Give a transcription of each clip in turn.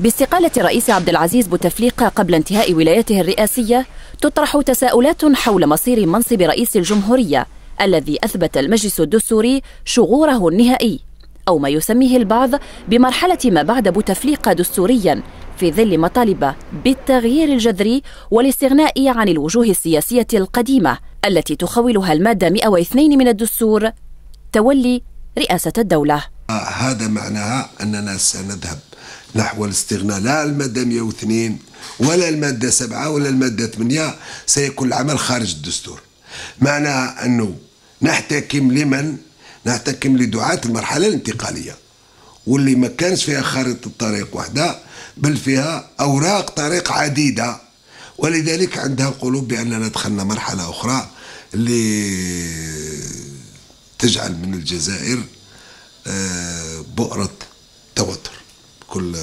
باستقالة الرئيس عبد العزيز بوتفليقة قبل انتهاء ولايته الرئاسية تطرح تساؤلات حول مصير منصب رئيس الجمهورية الذي أثبت المجلس الدستوري شغوره النهائي أو ما يسميه البعض بمرحلة ما بعد بوتفليقة دستوريا في ظل مطالب بالتغيير الجذري والاستغناء عن الوجوه السياسية القديمة التي تخولها المادة 102 من الدستور تولي رئاسة الدولة آه، هذا معناها أننا سنذهب نحو الاستغناء لا المادة 102 ولا المادة 7 ولا المادة 8 سيكون العمل خارج الدستور معناها أنه نحتكم لمن نحتكم لدعاة المرحلة الانتقالية واللي ما كانش فيها خارطة الطريق واحدة بل فيها أوراق طريق عديدة ولذلك عندها قلوب بأننا دخلنا مرحلة أخرى اللي تجعل من الجزائر آه، بؤرة بكل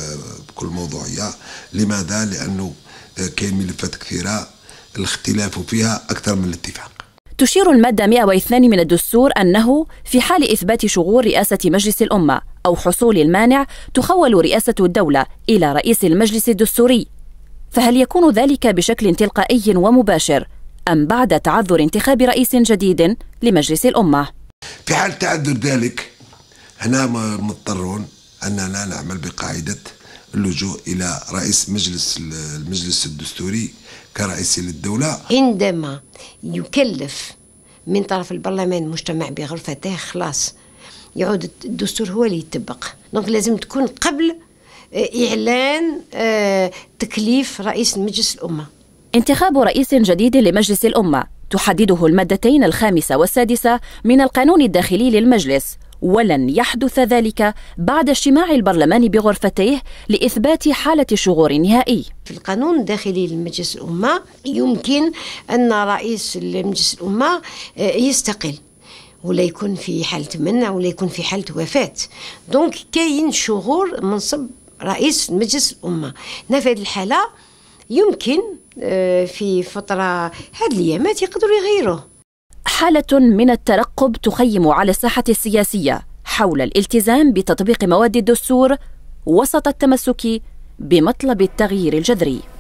بكل موضوعيه لماذا لانه كاين ملفات كثيره الاختلاف فيها اكثر من الاتفاق تشير المادة 102 من الدستور أنه في حال إثبات شغور رئاسة مجلس الأمة أو حصول المانع تخول رئاسة الدولة إلى رئيس المجلس الدستوري فهل يكون ذلك بشكل تلقائي ومباشر أم بعد تعذر انتخاب رئيس جديد لمجلس الأمة؟ في حال تعذر ذلك هنا مضطرون أننا نعمل بقاعدة اللجوء إلى رئيس مجلس المجلس الدستوري كرئيس للدولة عندما يكلف من طرف البرلمان المجتمع بغرفته خلاص يعود الدستور هو اللي يطبق دونك لازم تكون قبل آه، إعلان آه، تكليف رئيس مجلس الأمة انتخاب رئيس جديد لمجلس الأمة تحدده المادتين الخامسة والسادسة من القانون الداخلي للمجلس ولن يحدث ذلك بعد اجتماع البرلمان بغرفتيه لإثبات حالة شغور نهائي في القانون الداخلي لمجلس الأمة يمكن أن رئيس مجلس الأمة آه، يستقل ولا يكون في حالة منع ولا يكون في حالة وفاة دونك كاين شغور منصب رئيس مجلس الأمة في هذه الحالة يمكن آه، في فترة هذه الأيامات يقدروا يغيروه حالة من الترقب تخيم على الساحة السياسية حول الالتزام بتطبيق مواد الدستور وسط التمسك بمطلب التغيير الجذري